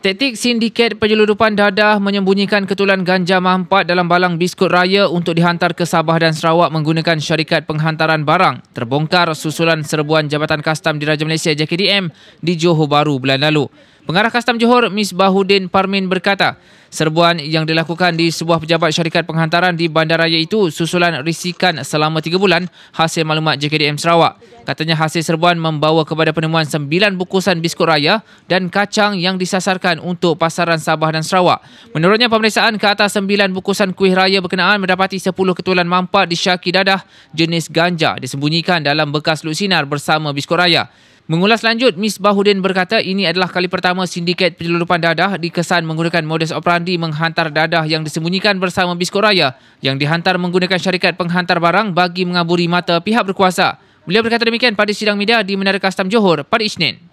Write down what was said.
Taktik ya, sindiket penyeludupan dadah menyembunyikan ketulan ganja mampat dalam balang biskut raya untuk dihantar ke Sabah dan Sarawak menggunakan syarikat penghantaran barang terbongkar susulan serbuan Jabatan Kastam di Diraja Malaysia JKDM di Johor Bahru bulan lalu. Pengarah Kastam Johor, Miss Bahudin Parmin berkata, serbuan yang dilakukan di sebuah pejabat syarikat penghantaran di bandaraya itu susulan risikan selama tiga bulan hasil maklumat JKDM Sarawak. Katanya hasil serbuan membawa kepada penemuan sembilan bukusan biskut raya dan kacang yang disasarkan untuk pasaran Sabah dan Sarawak. Menurutnya pemeriksaan ke atas sembilan bukusan kuih raya berkenaan mendapati sepuluh ketulan mampat di syaki dadah jenis ganja disembunyikan dalam bekas luksinar bersama biskut raya. Mengulas lanjut, Miss Bahudin berkata ini adalah kali pertama sindiket penyelundupan dadah dikesan menggunakan modus operandi menghantar dadah yang disembunyikan bersama Biskut Raya yang dihantar menggunakan syarikat penghantar barang bagi mengaburi mata pihak berkuasa. Beliau berkata demikian pada sidang media di Menara Kastam Johor pada Isnin.